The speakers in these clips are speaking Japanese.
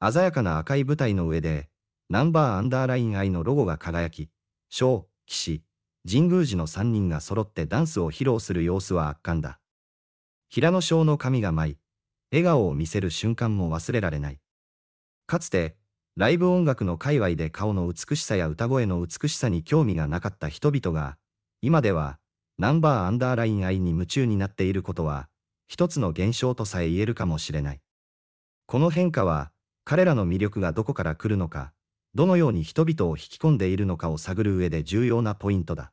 鮮やかな赤い舞台の上で、ナンバーアンダーライン愛のロゴが輝き、小、騎士、神宮寺の3人が揃ってダンスを披露する様子は圧巻だ。平野翔の髪が舞い、笑顔を見せる瞬間も忘れられない。かつて、ライブ音楽の界隈で顔の美しさや歌声の美しさに興味がなかった人々が、今では、ナンバーアンダーライン愛に夢中になっていることは、一つの現象とさえ言えるかもしれない。この変化は、彼らの魅力がどこから来るのか、どのように人々を引き込んでいるのかを探る上で重要なポイントだ。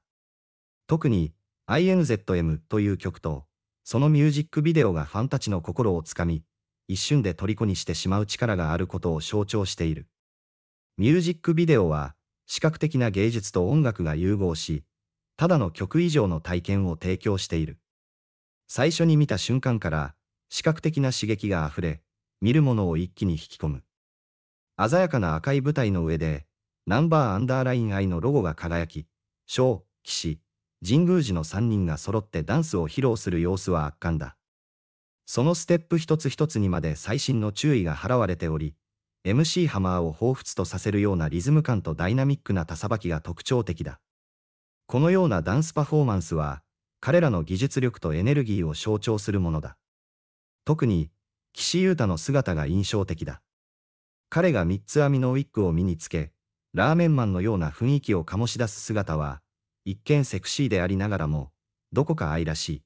特に、INZM という曲と、そのミュージックビデオがファンたちの心をつかみ、一瞬で虜にしてしまう力があることを象徴している。ミュージックビデオは、視覚的な芸術と音楽が融合し、ただの曲以上の体験を提供している。最初に見た瞬間から、視覚的な刺激が溢れ、見るものを一気に引き込む。鮮やかな赤い舞台の上で、ナンバーアンダーライン愛のロゴが輝き、小、騎士、神宮寺の3人が揃ってダンスを披露する様子は圧巻だ。そのステップ一つ一つにまで細心の注意が払われており、MC ハマーを彷彿とさせるようなリズム感とダイナミックな手さばきが特徴的だ。このようなダンスパフォーマンスは、彼らの技術力とエネルギーを象徴するものだ。特に、岸優太の姿が印象的だ。彼が三つ編みのウィッグを身につけ、ラーメンマンのような雰囲気を醸し出す姿は、一見セクシーでありながらも、どこか愛らしい。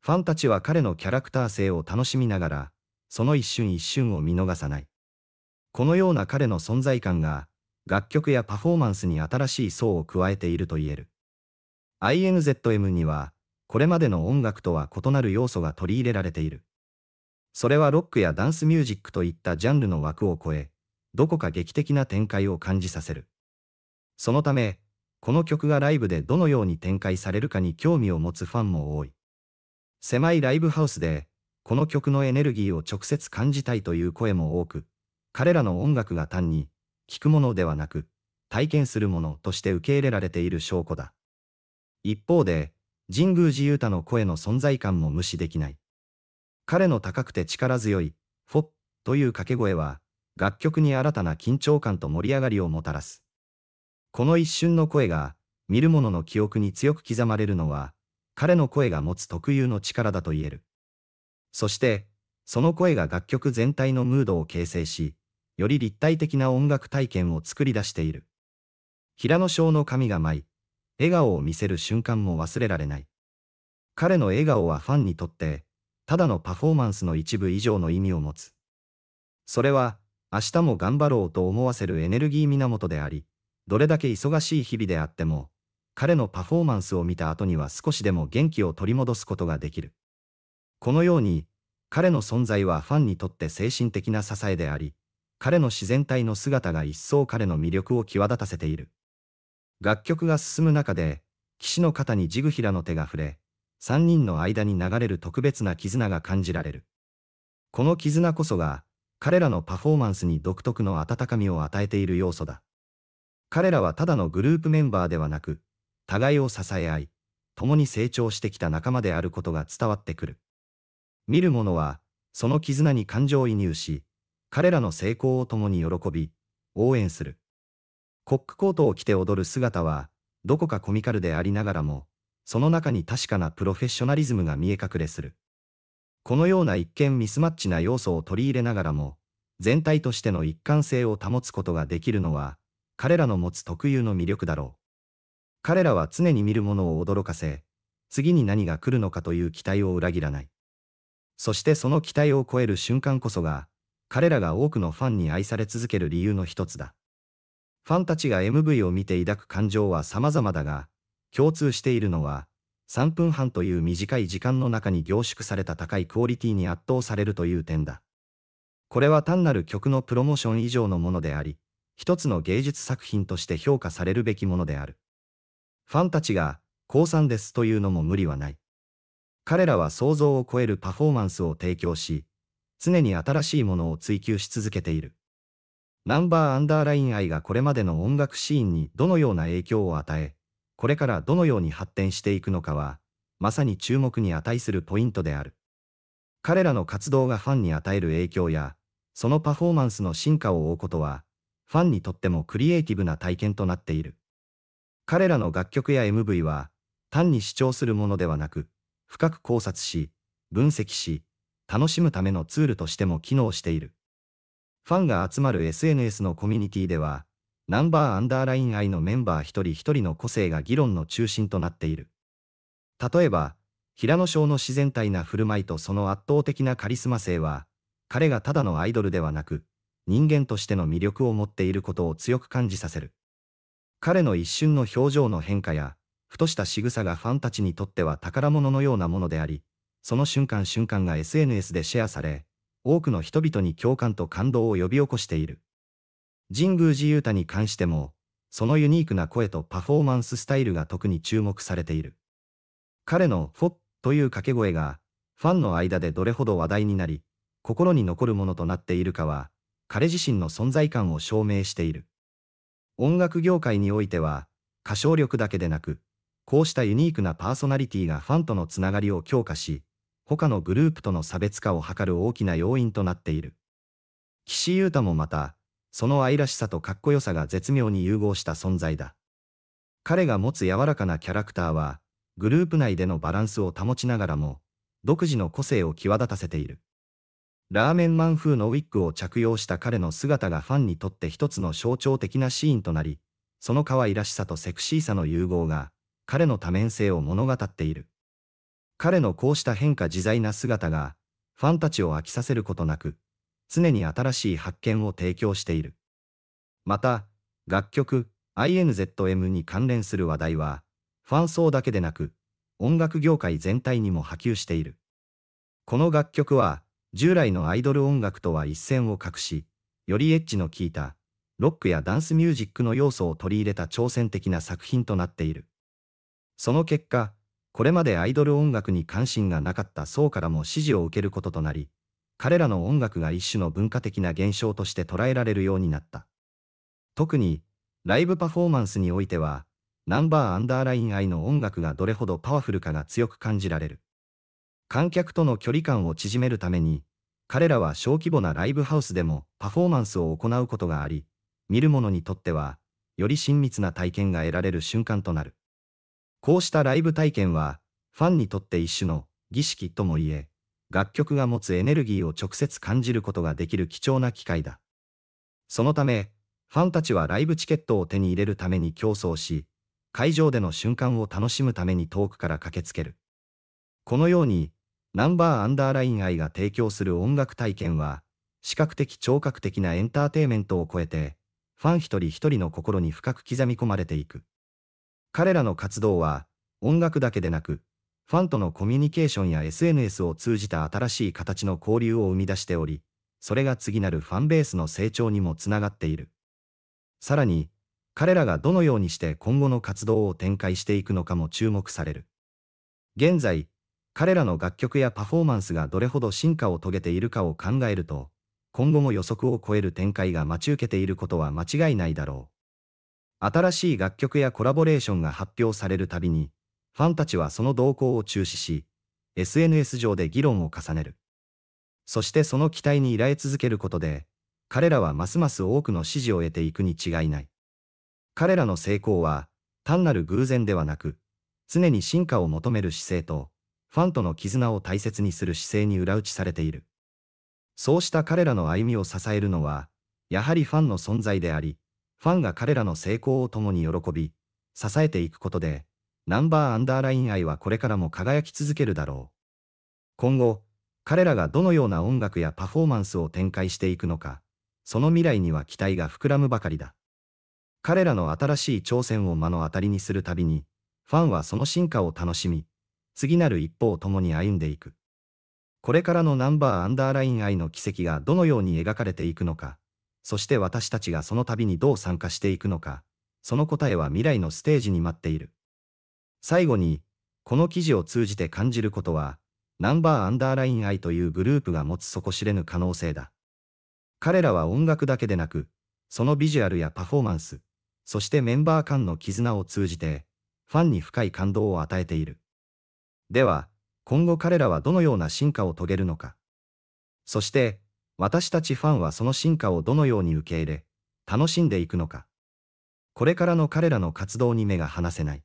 ファンたちは彼のキャラクター性を楽しみながら、その一瞬一瞬を見逃さない。このような彼の存在感が、楽曲やパフォーマンスに新しい層を加えていると言える。INZM には、これまでの音楽とは異なる要素が取り入れられている。それはロックやダンスミュージックといったジャンルの枠を超え、どこか劇的な展開を感じさせる。そのため、この曲がライブでどのように展開されるかに興味を持つファンも多い。狭いライブハウスで、この曲のエネルギーを直接感じたいという声も多く、彼らの音楽が単に、聴くものではなく、体験するものとして受け入れられている証拠だ。一方で、神宮寺勇太の声の存在感も無視できない。彼の高くて力強い、フォッという掛け声は、楽曲に新たな緊張感と盛り上がりをもたらす。この一瞬の声が、見る者の記憶に強く刻まれるのは、彼の声が持つ特有の力だと言える。そして、その声が楽曲全体のムードを形成し、より立体的な音楽体験を作り出している。平野翔の髪が舞い、笑顔を見せる瞬間も忘れられない。彼の笑顔はファンにとって、ただのパフォーマンスの一部以上の意味を持つ。それは、明日も頑張ろうと思わせるエネルギー源であり、どれだけ忙しい日々であっても、彼のパフォーマンスを見た後には少しでも元気を取り戻すことができる。このように、彼の存在はファンにとって精神的な支えであり、彼の自然体の姿が一層彼の魅力を際立たせている。楽曲が進む中で、騎士の肩にジグヒラの手が触れ、3人の間に流れる特別な絆が感じられる。この絆こそが、彼らのパフォーマンスに独特の温かみを与えている要素だ。彼らはただのグループメンバーではなく、互いを支え合い、共に成長してきた仲間であることが伝わってくる。見る者は、その絆に感情移入し、彼らの成功を共に喜び、応援する。コックコートを着て踊る姿は、どこかコミカルでありながらも、その中に確かなプロフェッショナリズムが見え隠れする。このような一見ミスマッチな要素を取り入れながらも、全体としての一貫性を保つことができるのは、彼らの持つ特有の魅力だろう。彼らは常に見るものを驚かせ、次に何が来るのかという期待を裏切らない。そしてその期待を超える瞬間こそが、彼らが多くのファンに愛され続ける理由の一つだ。ファンたちが MV を見て抱く感情は様々だが、共通しているのは、3分半という短い時間の中に凝縮された高いクオリティに圧倒されるという点だ。これは単なる曲のプロモーション以上のものであり、一つの芸術作品として評価されるべきものである。ファンたちが、降参ですというのも無理はない。彼らは想像を超えるパフォーマンスを提供し、常に新しいものを追求し続けている。ナンバーアンダーライン愛がこれまでの音楽シーンにどのような影響を与え、これからどのように発展していくのかは、まさに注目に値するポイントである。彼らの活動がファンに与える影響や、そのパフォーマンスの進化を追うことは、ファンにとってもクリエイティブな体験となっている。彼らの楽曲や MV は、単に主張するものではなく、深く考察し、分析し、楽しむためのツールとしても機能している。ファンが集まる SNS のコミュニティでは、ナンバーアンダーライン愛のメンバー一人一人の個性が議論の中心となっている。例えば、平野翔の自然体な振る舞いとその圧倒的なカリスマ性は、彼がただのアイドルではなく、人間としての魅力を持っていることを強く感じさせる。彼の一瞬の表情の変化や、ふとした仕草がファンたちにとっては宝物のようなものであり、その瞬間瞬間が SNS でシェアされ、多くの人々に共感と感動を呼び起こしている。神宮寺勇太に関しても、そのユニークな声とパフォーマンススタイルが特に注目されている。彼のフォッという掛け声が、ファンの間でどれほど話題になり、心に残るものとなっているかは、彼自身の存在感を証明している。音楽業界においては、歌唱力だけでなく、こうしたユニークなパーソナリティがファンとのつながりを強化し、他のグループとの差別化を図る大きな要因となっている。岸優太もまた、その愛らしさとかっこよさが絶妙に融合した存在だ。彼が持つ柔らかなキャラクターは、グループ内でのバランスを保ちながらも、独自の個性を際立たせている。ラーメンマン風のウィッグを着用した彼の姿がファンにとって一つの象徴的なシーンとなり、その可愛らしさとセクシーさの融合が、彼の多面性を物語っている。彼のこうした変化自在な姿が、ファンたちを飽きさせることなく、常に新しい発見を提供している。また、楽曲 INZM に関連する話題は、ファン層だけでなく、音楽業界全体にも波及している。この楽曲は、従来のアイドル音楽とは一線を画し、よりエッジの効いた、ロックやダンスミュージックの要素を取り入れた挑戦的な作品となっている。その結果、これまでアイドル音楽に関心がなかった層からも支持を受けることとなり、彼らの音楽が一種の文化的な現象として捉えられるようになった。特に、ライブパフォーマンスにおいては、ナンバーアンダーライン愛の音楽がどれほどパワフルかが強く感じられる。観客との距離感を縮めるために、彼らは小規模なライブハウスでもパフォーマンスを行うことがあり、見る者にとっては、より親密な体験が得られる瞬間となる。こうしたライブ体験は、ファンにとって一種の儀式ともいえ、楽曲が持つエネルギーを直接感じることができる貴重な機会だ。そのため、ファンたちはライブチケットを手に入れるために競争し、会場での瞬間を楽しむために遠くから駆けつける。このように、ナンバーアンダーライン愛が提供する音楽体験は、視覚的聴覚的なエンターテイメントを超えて、ファン一人一人の心に深く刻み込まれていく。彼らの活動は、音楽だけでなく、ファンとのコミュニケーションや SNS を通じた新しい形の交流を生み出しており、それが次なるファンベースの成長にもつながっている。さらに、彼らがどのようにして今後の活動を展開していくのかも注目される。現在、彼らの楽曲やパフォーマンスがどれほど進化を遂げているかを考えると、今後も予測を超える展開が待ち受けていることは間違いないだろう。新しい楽曲やコラボレーションが発表されるたびに、ファンたちはその動向を中止し、SNS 上で議論を重ねる。そしてその期待に依頼続けることで、彼らはますます多くの支持を得ていくに違いない。彼らの成功は、単なる偶然ではなく、常に進化を求める姿勢と、ファンとの絆を大切にする姿勢に裏打ちされている。そうした彼らの歩みを支えるのは、やはりファンの存在であり、ファンが彼らの成功を共に喜び、支えていくことで、ナンバーアンダーライン愛はこれからも輝き続けるだろう。今後、彼らがどのような音楽やパフォーマンスを展開していくのか、その未来には期待が膨らむばかりだ。彼らの新しい挑戦を目の当たりにするたびに、ファンはその進化を楽しみ、次なる一歩を共に歩んでいく。これからのナンバーアンダーライン愛の奇跡がどのように描かれていくのか、そして私たちがその旅にどう参加していくのか、その答えは未来のステージに待っている。最後に、この記事を通じて感じることは、ナンバーアンダーライン I というグループが持つ底知れぬ可能性だ。彼らは音楽だけでなく、そのビジュアルやパフォーマンス、そしてメンバー間の絆を通じて、ファンに深い感動を与えている。では、今後彼らはどのような進化を遂げるのか。そして、私たちファンはその進化をどのように受け入れ、楽しんでいくのか。これからの彼らの活動に目が離せない。